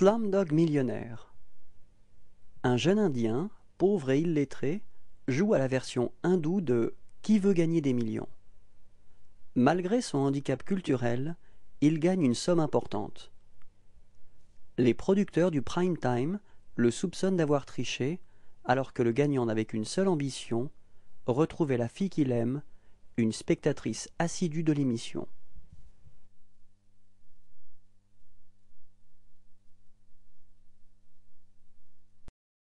Dog Millionnaire Un jeune Indien, pauvre et illettré, joue à la version hindoue de Qui veut gagner des millions Malgré son handicap culturel, il gagne une somme importante. Les producteurs du prime time le soupçonnent d'avoir triché, alors que le gagnant n'avait qu'une seule ambition retrouver la fille qu'il aime, une spectatrice assidue de l'émission.